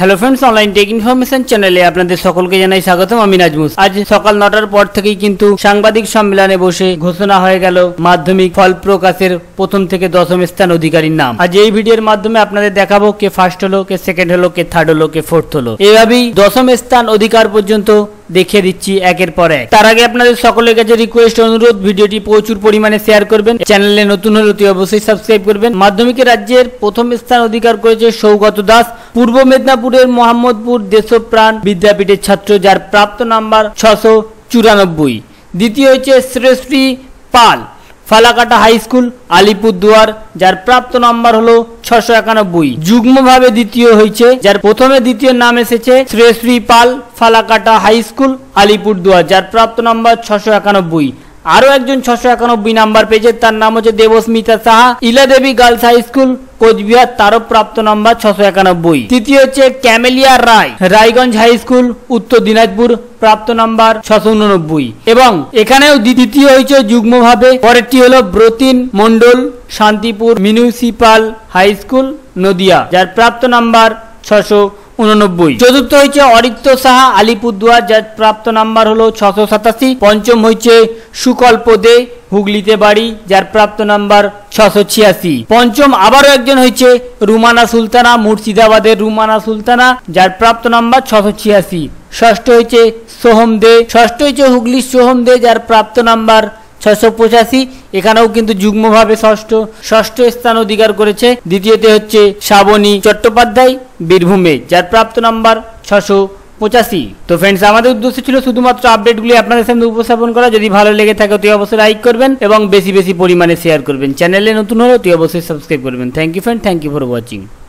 hello friends online tech information চ্যানেলে আপনাদের সকলকে জানাই স্বাগতম আমি নাজমুস আজ সকাল নটার পর থেকেই কিন্তু সাংবাদিক সম্মেলনে বসে ঘোষণা হয়ে গেল মাধ্যমিক ফল প্রকাশের প্রথম থেকে দশম স্থান অধিকারীর নাম আজ এই ভিডিওর মাধ্যমে আপনাদের দেখাবো কে ফার্স্ট হলো কে সেকেন্ড হলো কে থার্ড হলো কে ফোর্থ হলো এভাবেই দশম স্থান অধিকার পর্যন্ত দেখে দিচ্ছি একের পর এক তার আগে আপনাদের সকলের কাছে রিকোয়েস্ট অনুরোধ ভিডিওটি প্রচুর পরিমাণে শেয়ার করবেন চ্যানেলে নতুন হলে অতি অবশ্যই সাবস্ক্রাইব করবেন মাধ্যমিকের রাজ্যের প্রথম স্থান অধিকার করেছে সৌগত দাস পূর্ব মেদিনীপুরের মোহাম্মদপুর দেশপ্রাণ বিদ্যাপীঠের ছাত্র যার প্রাপ্ত নাম্বার ছশো চুরানব্বই দ্বিতীয় হচ্ছে শ্রেষ্ঠী পাল ফালাকাটা হাই স্কুল আলিপুরদুয়ার যার প্রাপ্ত নম্বর হলো ছশো একানব্বই যুগ্মভাবে দ্বিতীয় হয়েছে যার প্রথমে দ্বিতীয় নাম এসেছে শ্রেয়শ্রী পাল ফালাকাটা হাই স্কুল আলিপুরদুয়ার যার প্রাপ্ত নম্বর ছশো একানব্বই আরও একজন ছশো একানব্বই নাম্বার পেয়েছে তার নাম হচ্ছে Debasmita Saha Ila Devi girls high school Coochbehar তারও প্রাপ্ত নম্বর ছশো একানব্বই তৃতীয় হচ্ছে Camellia Roy Raiganj high school Uttar Dinajpur প্রাপ্ত নম্বর ছশো উননব্বই এবং এখানেও দ্বিতীয় হয়েছে যুগ্মভাবে পরেরটি হলো Bratin Mondal Shantipur municipal high school Nadia যার প্রাপ্ত নাম্বার ছশো উননব্বই চতুর্থ হয়েছে অরিত্য সাহা আলিপুরদুয়ার যার প্রাপ্ত নাম্বার হলো ছশো সাতাশি পঞ্চম হয়েছে সুকল্প দে হুগলিতে বাড়ি যার প্রাপ্ত নাম্বার ছশো ছিয়াশি পঞ্চম আবারও একজন হয়েছে রুমানা সুলতানা মুর্শিদাবাদের রুমানা সুলতানা যার প্রাপ্ত নাম্বার ছশো ছিয়াশি ষষ্ঠ হয়েছে সোহম দে ষষ্ঠ হয়েছে হুগলির সোহম দে যার প্রাপ্ত নাম্বার ছয়শো পঁচাশি এখানেও কিন্তু যুগ্মভাবে ষষ্ঠ ষষ্ঠ স্থান অধিকার করেছে দ্বিতীয়তে হচ্ছে শ্রাবণী চট্টোপাধ্যায় বীরভূমে যার প্রাপ্ত নাম্বার ছশো পঁচাশি তো ফ্রেন্ডস আমাদের উদ্দেশ্য ছিল শুধুমাত্র আপডেটগুলি আপনাদের সামনে উপস্থাপন করা যদি ভালো লেগে থাকে অতি অবশ্যই লাইক করবেন এবং বেশি বেশি পরিমাণে শেয়ার করবেন চ্যানেলে নতুন হলে অতি অবশ্যই সাবস্ক্রাইব করবেন thank you friend thank you for watching